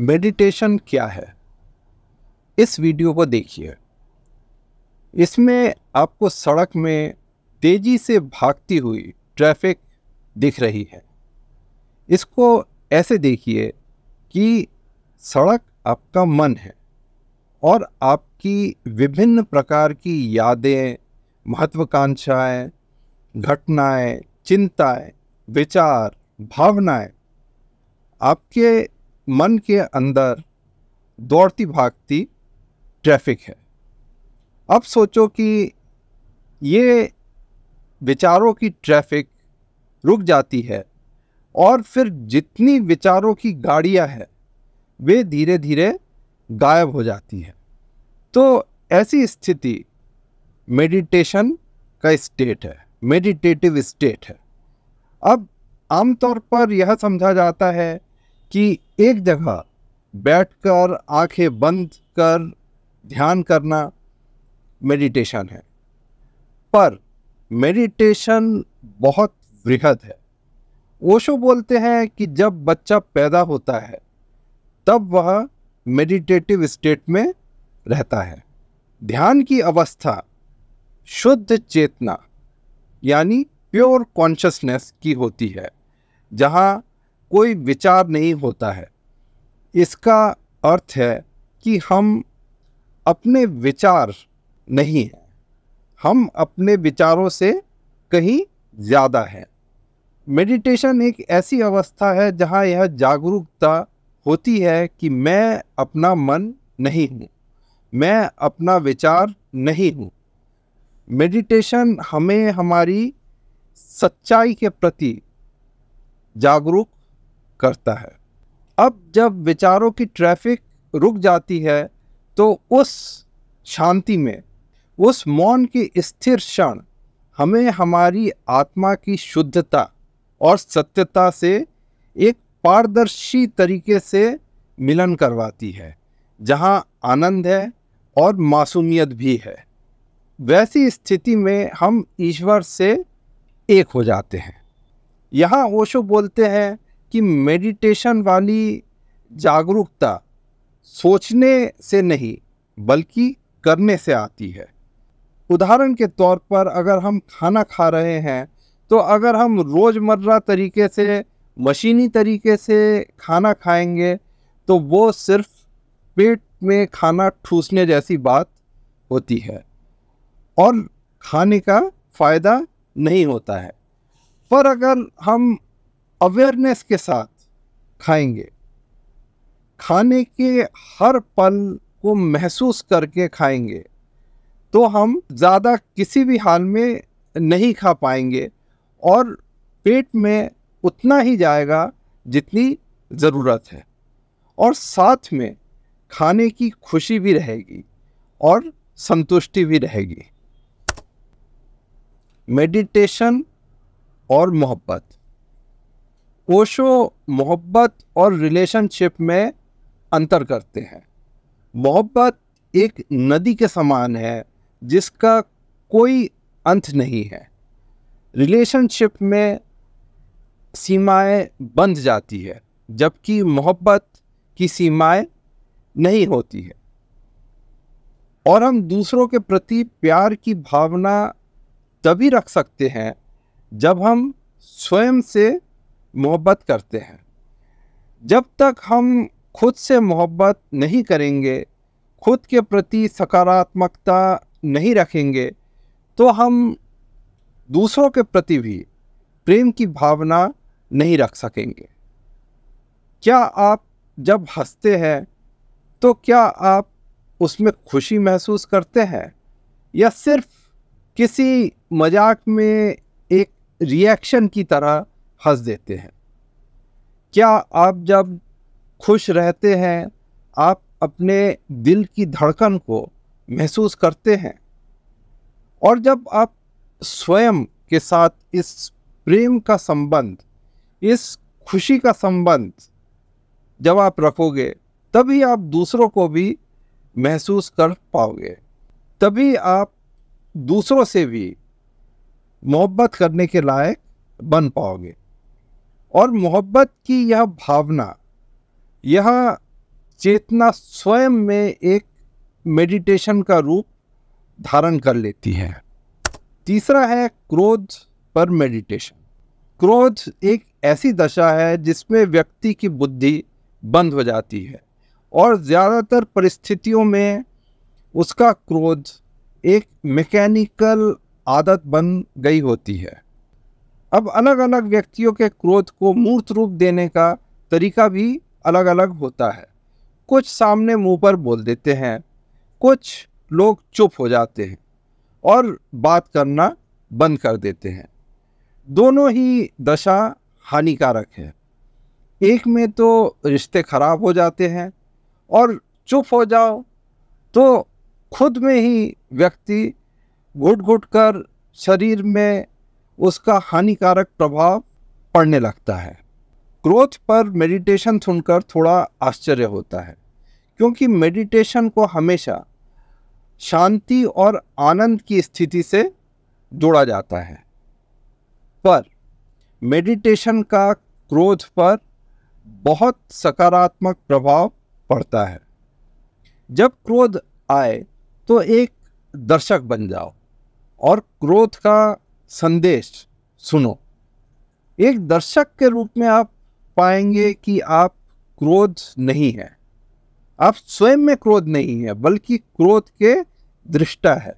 meditation क्या है इस वीडियो को देखिए इसमें आपको सड़क में तेज़ी से भागती हुई ट्रैफिक दिख रही है इसको ऐसे देखिए कि सड़क आपका मन है और आपकी विभिन्न प्रकार की यादें महत्वाकांक्षाएं, घटनाएं चिंताएं, विचार भावनाएं आपके मन के अंदर दौड़ती भागती ट्रैफिक है अब सोचो कि ये विचारों की ट्रैफिक रुक जाती है और फिर जितनी विचारों की गाड़ियां हैं वे धीरे धीरे गायब हो जाती हैं तो ऐसी स्थिति मेडिटेशन का स्टेट है मेडिटेटिव स्टेट है अब आमतौर पर यह समझा जाता है कि एक जगह बैठकर आंखें बंद कर ध्यान करना मेडिटेशन है पर मेडिटेशन बहुत वृहद है ओशो बोलते हैं कि जब बच्चा पैदा होता है तब वह मेडिटेटिव स्टेट में रहता है ध्यान की अवस्था शुद्ध चेतना यानी प्योर कॉन्शसनेस की होती है जहाँ कोई विचार नहीं होता है इसका अर्थ है कि हम अपने विचार नहीं हैं हम अपने विचारों से कहीं ज़्यादा हैं मेडिटेशन एक ऐसी अवस्था है जहाँ यह जागरूकता होती है कि मैं अपना मन नहीं हूँ मैं अपना विचार नहीं हूँ मेडिटेशन हमें हमारी सच्चाई के प्रति जागरूक करता है अब जब विचारों की ट्रैफिक रुक जाती है तो उस शांति में उस मौन के स्थिर क्षण हमें हमारी आत्मा की शुद्धता और सत्यता से एक पारदर्शी तरीके से मिलन करवाती है जहाँ आनंद है और मासूमियत भी है वैसी स्थिति में हम ईश्वर से एक हो जाते हैं यहाँ ओशो बोलते हैं कि मेडिटेशन वाली जागरूकता सोचने से नहीं बल्कि करने से आती है उदाहरण के तौर पर अगर हम खाना खा रहे हैं तो अगर हम रोज़मर्रा तरीके से मशीनी तरीके से खाना खाएंगे तो वो सिर्फ पेट में खाना ठूसने जैसी बात होती है और खाने का फ़ायदा नहीं होता है पर अगर हम अवेयरनेस के साथ खाएंगे खाने के हर पल को महसूस करके खाएंगे तो हम ज़्यादा किसी भी हाल में नहीं खा पाएंगे और पेट में उतना ही जाएगा जितनी ज़रूरत है और साथ में खाने की खुशी भी रहेगी और संतुष्टि भी रहेगी मेडिटेशन और मोहब्बत ओशो मोहब्बत और रिलेशनशिप में अंतर करते हैं मोहब्बत एक नदी के समान है जिसका कोई अंत नहीं है रिलेशनशिप में सीमाएं बंध जाती है जबकि मोहब्बत की सीमाएं नहीं होती है और हम दूसरों के प्रति प्यार की भावना तभी रख सकते हैं जब हम स्वयं से मोहब्बत करते हैं जब तक हम खुद से मोहब्बत नहीं करेंगे खुद के प्रति सकारात्मकता नहीं रखेंगे तो हम दूसरों के प्रति भी प्रेम की भावना नहीं रख सकेंगे क्या आप जब हंसते हैं तो क्या आप उसमें खुशी महसूस करते हैं या सिर्फ किसी मजाक में एक रिएक्शन की तरह हंस देते हैं क्या आप जब खुश रहते हैं आप अपने दिल की धड़कन को महसूस करते हैं और जब आप स्वयं के साथ इस प्रेम का संबंध इस खुशी का संबंध जब आप रखोगे तभी आप दूसरों को भी महसूस कर पाओगे तभी आप दूसरों से भी मोहब्बत करने के लायक बन पाओगे और मोहब्बत की यह भावना यह चेतना स्वयं में एक मेडिटेशन का रूप धारण कर लेती है तीसरा है क्रोध पर मेडिटेशन क्रोध एक ऐसी दशा है जिसमें व्यक्ति की बुद्धि बंद हो जाती है और ज़्यादातर परिस्थितियों में उसका क्रोध एक मैकेनिकल आदत बन गई होती है अब अलग अलग व्यक्तियों के क्रोध को मूर्त रूप देने का तरीका भी अलग अलग होता है कुछ सामने मुंह पर बोल देते हैं कुछ लोग चुप हो जाते हैं और बात करना बंद कर देते हैं दोनों ही दशा हानिकारक है एक में तो रिश्ते खराब हो जाते हैं और चुप हो जाओ तो खुद में ही व्यक्ति घुट घुट कर शरीर में उसका हानिकारक प्रभाव पड़ने लगता है क्रोध पर मेडिटेशन सुनकर थोड़ा आश्चर्य होता है क्योंकि मेडिटेशन को हमेशा शांति और आनंद की स्थिति से जोड़ा जाता है पर मेडिटेशन का क्रोध पर बहुत सकारात्मक प्रभाव पड़ता है जब क्रोध आए तो एक दर्शक बन जाओ और क्रोध का संदेश सुनो एक दर्शक के रूप में आप पाएंगे कि आप क्रोध नहीं है आप स्वयं में क्रोध नहीं है बल्कि क्रोध के दृष्टा है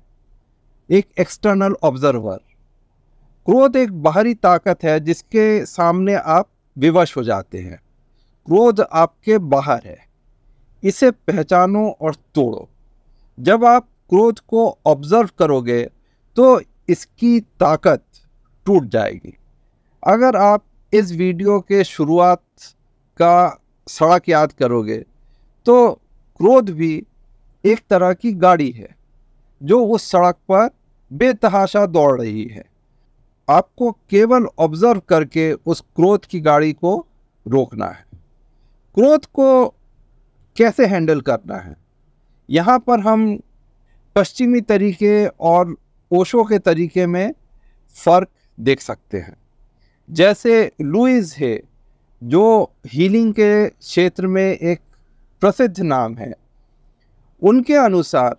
एक एक्सटर्नल ऑब्जर्वर क्रोध एक बाहरी ताकत है जिसके सामने आप विवश हो जाते हैं क्रोध आपके बाहर है इसे पहचानो और तोड़ो जब आप क्रोध को ऑब्जर्व करोगे तो इसकी ताकत टूट जाएगी अगर आप इस वीडियो के शुरुआत का सड़क याद करोगे तो क्रोध भी एक तरह की गाड़ी है जो उस सड़क पर बेतहाशा दौड़ रही है आपको केवल ऑब्ज़र्व करके उस क्रोध की गाड़ी को रोकना है क्रोध को कैसे हैंडल करना है यहाँ पर हम पश्चिमी तरीके और ओशो के तरीके में फ़र्क देख सकते हैं जैसे लुइस है जो हीलिंग के क्षेत्र में एक प्रसिद्ध नाम है उनके अनुसार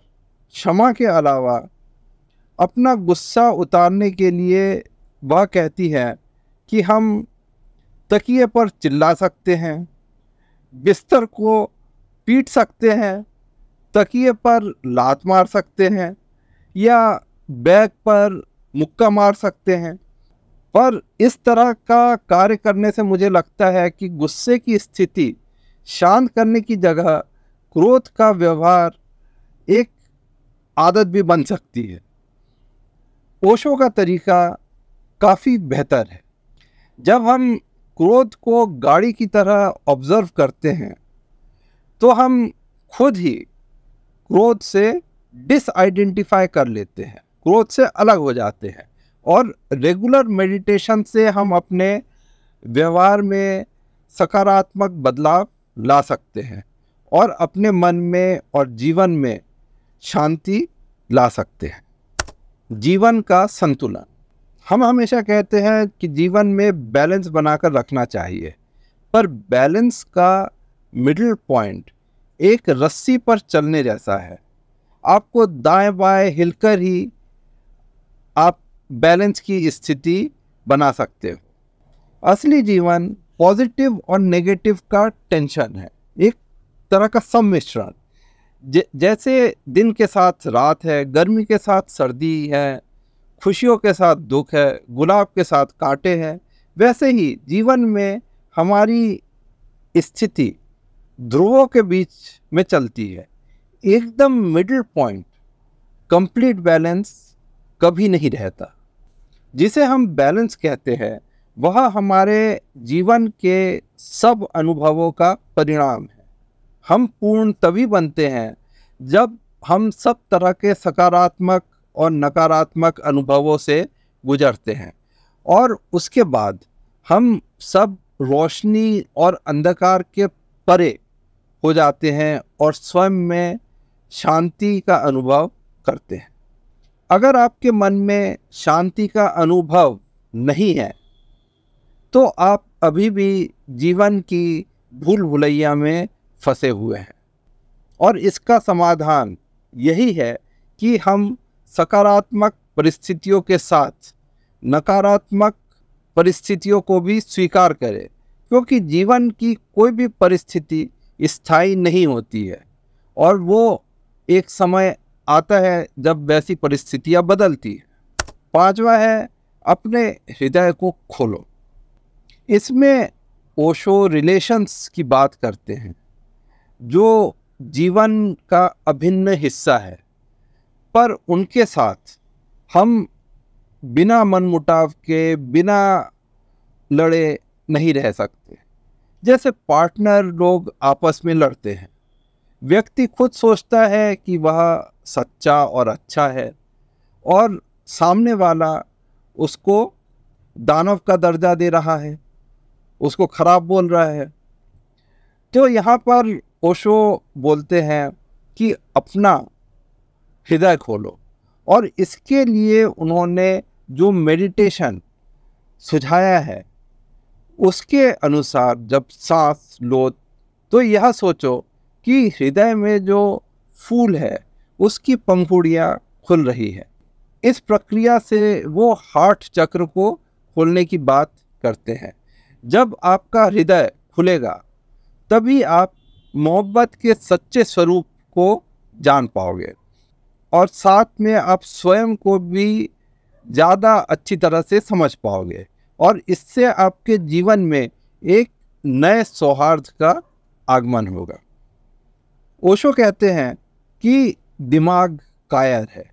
क्षमा के अलावा अपना गुस्सा उतारने के लिए वह कहती है कि हम तकिए पर चिल्ला सकते हैं बिस्तर को पीट सकते हैं तकिए पर लात मार सकते हैं या बैक पर मुक्का मार सकते हैं पर इस तरह का कार्य करने से मुझे लगता है कि गुस्से की स्थिति शांत करने की जगह क्रोध का व्यवहार एक आदत भी बन सकती है ओशो का तरीका काफ़ी बेहतर है जब हम क्रोध को गाड़ी की तरह ऑब्ज़र्व करते हैं तो हम खुद ही क्रोध से डिसआइडेंटिफाई कर लेते हैं क्रोध से अलग हो जाते हैं और रेगुलर मेडिटेशन से हम अपने व्यवहार में सकारात्मक बदलाव ला सकते हैं और अपने मन में और जीवन में शांति ला सकते हैं जीवन का संतुलन हम हमेशा कहते हैं कि जीवन में बैलेंस बनाकर रखना चाहिए पर बैलेंस का मिडिल पॉइंट एक रस्सी पर चलने जैसा है आपको दाएं बाएं हिलकर ही आप बैलेंस की स्थिति बना सकते हो असली जीवन पॉजिटिव और नेगेटिव का टेंशन है एक तरह का सम्मिश्रण जैसे दिन के साथ रात है गर्मी के साथ सर्दी है खुशियों के साथ दुख है गुलाब के साथ कांटे हैं वैसे ही जीवन में हमारी स्थिति ध्रुवों के बीच में चलती है एकदम मिडिल पॉइंट कंप्लीट बैलेंस कभी नहीं रहता जिसे हम बैलेंस कहते हैं वह हमारे जीवन के सब अनुभवों का परिणाम है हम पूर्ण तभी बनते हैं जब हम सब तरह के सकारात्मक और नकारात्मक अनुभवों से गुजरते हैं और उसके बाद हम सब रोशनी और अंधकार के परे हो जाते हैं और स्वयं में शांति का अनुभव करते हैं अगर आपके मन में शांति का अनुभव नहीं है तो आप अभी भी जीवन की भूल भुलैया में फंसे हुए हैं और इसका समाधान यही है कि हम सकारात्मक परिस्थितियों के साथ नकारात्मक परिस्थितियों को भी स्वीकार करें क्योंकि जीवन की कोई भी परिस्थिति स्थायी नहीं होती है और वो एक समय आता है जब वैसी परिस्थितियाँ बदलती है पाँचवा है अपने हृदय को खोलो इसमें ओशो रिलेशंस की बात करते हैं जो जीवन का अभिन्न हिस्सा है पर उनके साथ हम बिना मनमुटाव के बिना लड़े नहीं रह सकते जैसे पार्टनर लोग आपस में लड़ते हैं व्यक्ति खुद सोचता है कि वह सच्चा और अच्छा है और सामने वाला उसको दानव का दर्जा दे रहा है उसको ख़राब बोल रहा है तो यहाँ पर ओशो बोलते हैं कि अपना हृदय खोलो और इसके लिए उन्होंने जो मेडिटेशन सुझाया है उसके अनुसार जब सांस लो तो यह सोचो कि हृदय में जो फूल है उसकी पंखुड़ियाँ खुल रही है इस प्रक्रिया से वो हार्ट चक्र को खोलने की बात करते हैं जब आपका हृदय खुलेगा तभी आप मोहब्बत के सच्चे स्वरूप को जान पाओगे और साथ में आप स्वयं को भी ज़्यादा अच्छी तरह से समझ पाओगे और इससे आपके जीवन में एक नए सौहार्द का आगमन होगा ओशो कहते हैं कि दिमाग कायर है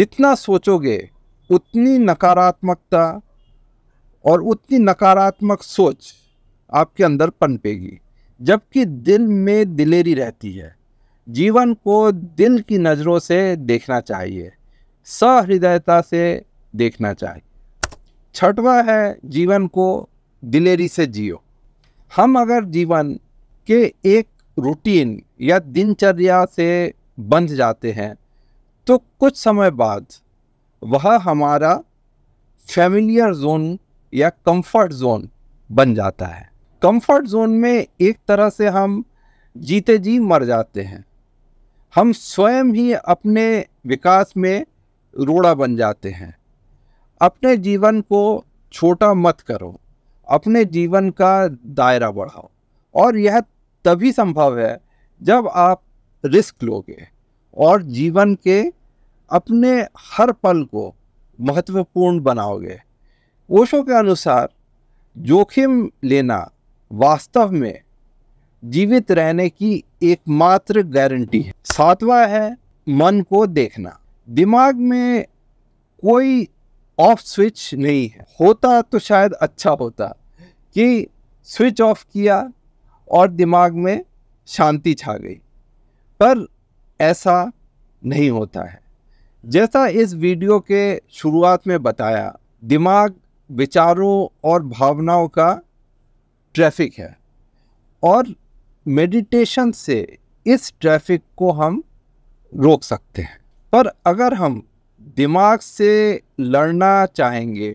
जितना सोचोगे उतनी नकारात्मकता और उतनी नकारात्मक सोच आपके अंदर पनपेगी जबकि दिल में दिलेरी रहती है जीवन को दिल की नज़रों से देखना चाहिए सहृदयता से देखना चाहिए छठवा है जीवन को दिलेरी से जियो हम अगर जीवन के एक रूटीन या दिनचर्या से बंध जाते हैं तो कुछ समय बाद वह हमारा फैमिलियर जोन या कंफर्ट जोन बन जाता है कंफर्ट जोन में एक तरह से हम जीते जी मर जाते हैं हम स्वयं ही अपने विकास में रोड़ा बन जाते हैं अपने जीवन को छोटा मत करो अपने जीवन का दायरा बढ़ाओ और यह तभी संभव है जब आप रिस्क लोगे और जीवन के अपने हर पल को महत्वपूर्ण बनाओगे ओशो के अनुसार जोखिम लेना वास्तव में जीवित रहने की एकमात्र गारंटी है सातवां है मन को देखना दिमाग में कोई ऑफ स्विच नहीं है होता तो शायद अच्छा होता कि स्विच ऑफ किया और दिमाग में शांति छा गई पर ऐसा नहीं होता है जैसा इस वीडियो के शुरुआत में बताया दिमाग विचारों और भावनाओं का ट्रैफिक है और मेडिटेशन से इस ट्रैफिक को हम रोक सकते हैं पर अगर हम दिमाग से लड़ना चाहेंगे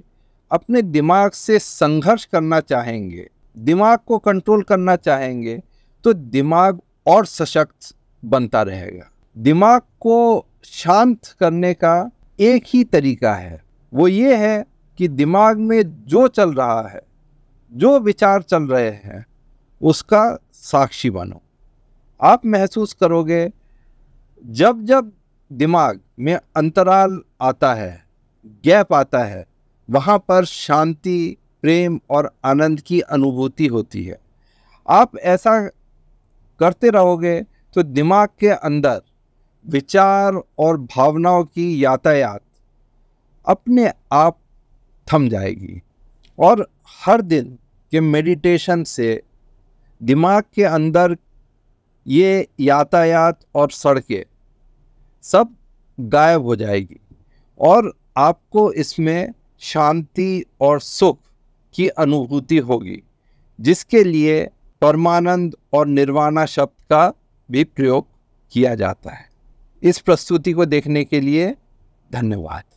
अपने दिमाग से संघर्ष करना चाहेंगे दिमाग को कंट्रोल करना चाहेंगे तो दिमाग और सशक्त बनता रहेगा दिमाग को शांत करने का एक ही तरीका है वो ये है कि दिमाग में जो चल रहा है जो विचार चल रहे हैं उसका साक्षी बनो आप महसूस करोगे जब जब दिमाग में अंतराल आता है गैप आता है वहाँ पर शांति प्रेम और आनंद की अनुभूति होती है आप ऐसा करते रहोगे तो दिमाग के अंदर विचार और भावनाओं की यातायात अपने आप थम जाएगी और हर दिन के मेडिटेशन से दिमाग के अंदर ये यातायात और सड़कें सब गायब हो जाएगी और आपको इसमें शांति और सुख की अनुभूति होगी जिसके लिए परमानंद और निर्वाणा शब्द का भी प्रयोग किया जाता है इस प्रस्तुति को देखने के लिए धन्यवाद